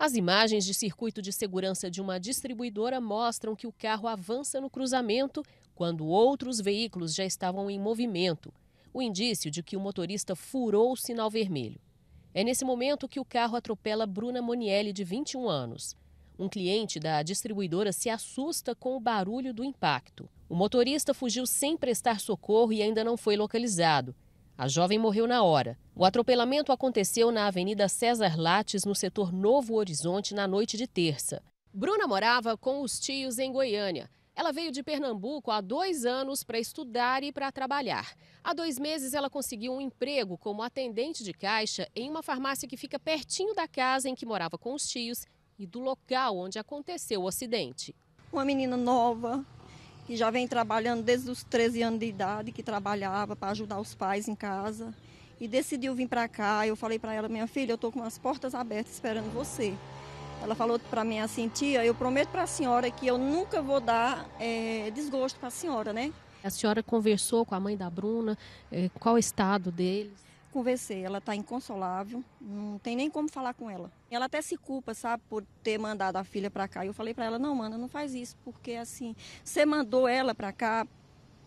As imagens de circuito de segurança de uma distribuidora mostram que o carro avança no cruzamento quando outros veículos já estavam em movimento. O indício de que o motorista furou o sinal vermelho. É nesse momento que o carro atropela Bruna Monielli, de 21 anos. Um cliente da distribuidora se assusta com o barulho do impacto. O motorista fugiu sem prestar socorro e ainda não foi localizado. A jovem morreu na hora. O atropelamento aconteceu na Avenida César Lattes, no setor Novo Horizonte, na noite de terça. Bruna morava com os tios em Goiânia. Ela veio de Pernambuco há dois anos para estudar e para trabalhar. Há dois meses, ela conseguiu um emprego como atendente de caixa em uma farmácia que fica pertinho da casa em que morava com os tios e do local onde aconteceu o acidente. Uma menina nova, que já vem trabalhando desde os 13 anos de idade, que trabalhava para ajudar os pais em casa. E decidiu vir para cá. Eu falei para ela, minha filha, eu estou com as portas abertas esperando você. Ela falou para mim assim, tia, eu prometo para a senhora que eu nunca vou dar é, desgosto para a senhora, né? A senhora conversou com a mãe da Bruna, eh, qual o estado deles? convencer. Ela está inconsolável, não tem nem como falar com ela. Ela até se culpa, sabe, por ter mandado a filha para cá. Eu falei para ela: não, Mana, não faz isso, porque assim, você mandou ela para cá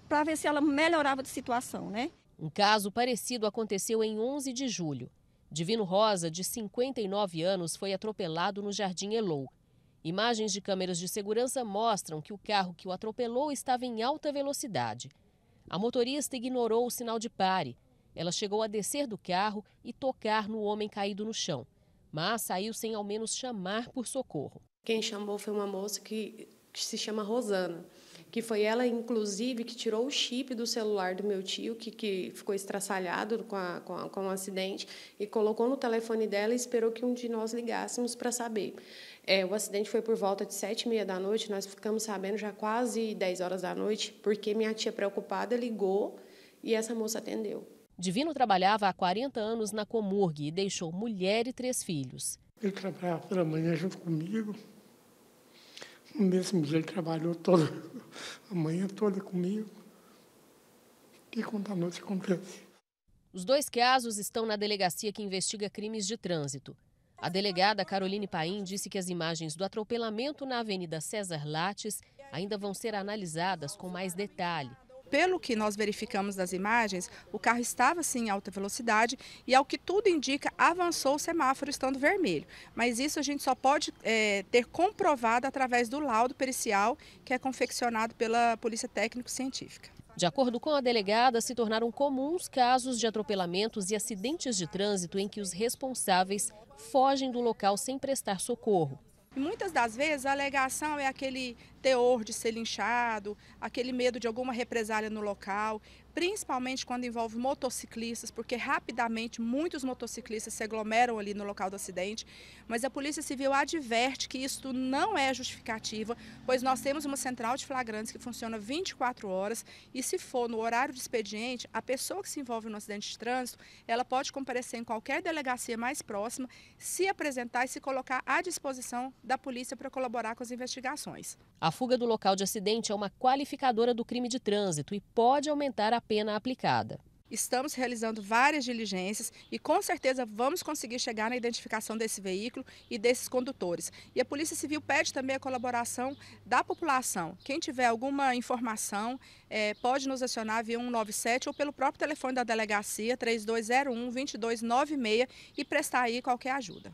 para ver se ela melhorava de situação, né? Um caso parecido aconteceu em 11 de julho. Divino Rosa, de 59 anos, foi atropelado no Jardim Elou. Imagens de câmeras de segurança mostram que o carro que o atropelou estava em alta velocidade. A motorista ignorou o sinal de pare ela chegou a descer do carro e tocar no homem caído no chão, mas saiu sem ao menos chamar por socorro. Quem chamou foi uma moça que, que se chama Rosana, que foi ela, inclusive, que tirou o chip do celular do meu tio, que, que ficou estraçalhado com, a, com, a, com o acidente, e colocou no telefone dela e esperou que um de nós ligássemos para saber. É, o acidente foi por volta de sete e meia da noite, nós ficamos sabendo já quase 10 horas da noite, porque minha tia preocupada ligou e essa moça atendeu. Divino trabalhava há 40 anos na Comurg e deixou mulher e três filhos. Ele trabalhava pela manhã junto comigo. No mesmo dia ele trabalhou toda, a manhã toda comigo. E conta a noite acontece. Os dois casos estão na delegacia que investiga crimes de trânsito. A delegada Caroline Paim disse que as imagens do atropelamento na Avenida César Lattes ainda vão ser analisadas com mais detalhe pelo que nós verificamos nas imagens, o carro estava sim em alta velocidade e, ao que tudo indica, avançou o semáforo estando vermelho. Mas isso a gente só pode é, ter comprovado através do laudo pericial que é confeccionado pela Polícia Técnico-Científica. De acordo com a delegada, se tornaram comuns casos de atropelamentos e acidentes de trânsito em que os responsáveis fogem do local sem prestar socorro. Muitas das vezes a alegação é aquele teor de ser linchado, aquele medo de alguma represália no local, principalmente quando envolve motociclistas, porque rapidamente muitos motociclistas se aglomeram ali no local do acidente. Mas a Polícia Civil adverte que isto não é justificativa, pois nós temos uma central de flagrantes que funciona 24 horas e se for no horário de expediente, a pessoa que se envolve no acidente de trânsito, ela pode comparecer em qualquer delegacia mais próxima, se apresentar e se colocar à disposição da polícia para colaborar com as investigações. A a fuga do local de acidente é uma qualificadora do crime de trânsito e pode aumentar a pena aplicada. Estamos realizando várias diligências e com certeza vamos conseguir chegar na identificação desse veículo e desses condutores. E a Polícia Civil pede também a colaboração da população. Quem tiver alguma informação é, pode nos acionar via 197 ou pelo próprio telefone da delegacia 3201 2296 e prestar aí qualquer ajuda.